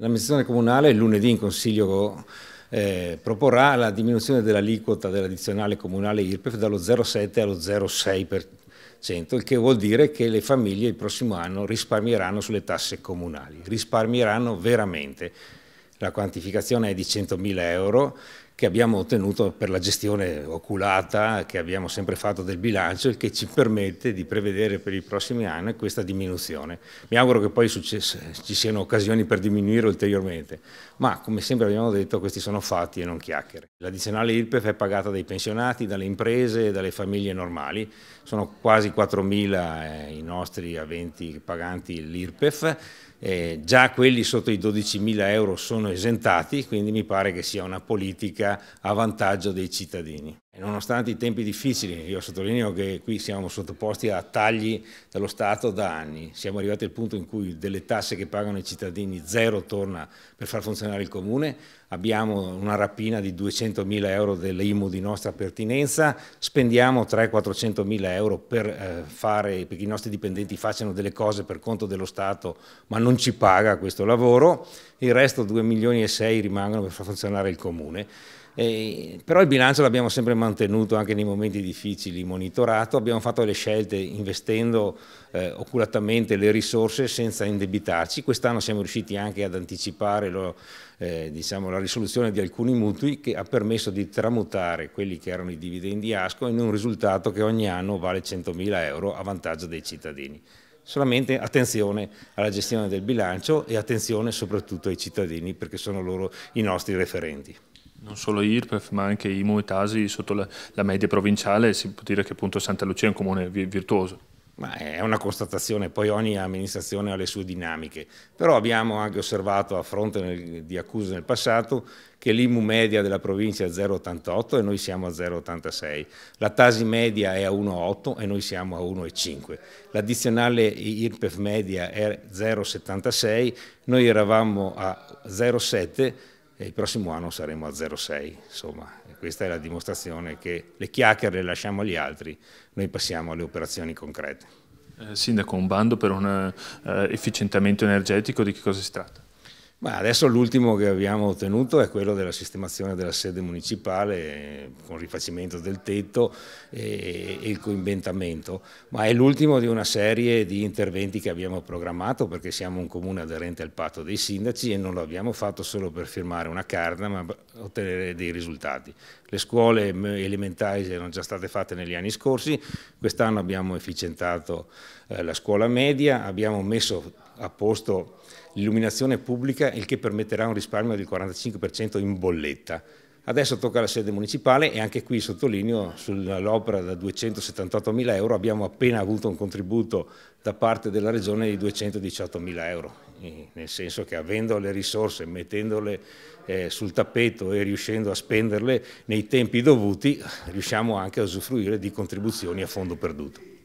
L'amministrazione comunale lunedì in consiglio eh, proporrà la diminuzione dell'aliquota dell'addizionale comunale IRPEF dallo 0,7 allo 0,6%, il che vuol dire che le famiglie il prossimo anno risparmieranno sulle tasse comunali, risparmieranno veramente. La quantificazione è di 100.000 euro che abbiamo ottenuto per la gestione oculata che abbiamo sempre fatto del bilancio e che ci permette di prevedere per i prossimi anni questa diminuzione. Mi auguro che poi ci siano occasioni per diminuire ulteriormente, ma come sempre abbiamo detto questi sono fatti e non chiacchiere. L'addizionale IRPEF è pagata dai pensionati, dalle imprese e dalle famiglie normali, sono quasi 4.000 eh, i nostri aventi paganti l'IRPEF, eh, già quelli sotto i 12.000 euro sono esentati, quindi mi pare che sia una politica a vantaggio dei cittadini nonostante i tempi difficili, io sottolineo che qui siamo sottoposti a tagli dello Stato da anni, siamo arrivati al punto in cui delle tasse che pagano i cittadini zero torna per far funzionare il comune, abbiamo una rapina di 200 mila euro dell'IMU di nostra pertinenza, spendiamo 300-400 mila euro per eh, fare, perché i nostri dipendenti facciano delle cose per conto dello Stato ma non ci paga questo lavoro, il resto 2 milioni e 6 rimangono per far funzionare il comune. Eh, però il bilancio l'abbiamo sempre mantenuto mantenuto anche nei momenti difficili, monitorato, abbiamo fatto le scelte investendo eh, oculatamente le risorse senza indebitarci, quest'anno siamo riusciti anche ad anticipare lo, eh, diciamo, la risoluzione di alcuni mutui che ha permesso di tramutare quelli che erano i dividendi ASCO in un risultato che ogni anno vale 100.000 euro a vantaggio dei cittadini solamente attenzione alla gestione del bilancio e attenzione soprattutto ai cittadini perché sono loro i nostri referenti non solo IRPEF ma anche IMU e Tasi sotto la, la media provinciale, si può dire che appunto Santa Lucia è un comune virtuoso. Ma è una constatazione, poi ogni amministrazione ha le sue dinamiche, però abbiamo anche osservato a fronte nel, di accuse nel passato che l'IMU media della provincia è 0,88 e noi siamo a 0,86, la TASI media è a 1,8 e noi siamo a 1,5, l'addizionale IRPEF media è 0,76, noi eravamo a 0,7 e il prossimo anno saremo a 0,6. Insomma, questa è la dimostrazione che le chiacchiere le lasciamo agli altri, noi passiamo alle operazioni concrete. Eh, sindaco, un bando per un eh, efficientamento energetico, di che cosa si tratta? Ma adesso l'ultimo che abbiamo ottenuto è quello della sistemazione della sede municipale eh, con rifacimento del tetto e, e il coinventamento, ma è l'ultimo di una serie di interventi che abbiamo programmato perché siamo un comune aderente al patto dei sindaci e non lo abbiamo fatto solo per firmare una carta ma per ottenere dei risultati. Le scuole elementari erano già state fatte negli anni scorsi, quest'anno abbiamo efficientato eh, la scuola media, abbiamo messo a posto l'illuminazione pubblica, il che permetterà un risparmio del 45% in bolletta. Adesso tocca alla sede municipale e anche qui sottolineo sull'opera da 278 mila euro abbiamo appena avuto un contributo da parte della regione di 218 mila euro, nel senso che avendo le risorse, mettendole eh, sul tappeto e riuscendo a spenderle nei tempi dovuti, riusciamo anche a usufruire di contribuzioni a fondo perduto.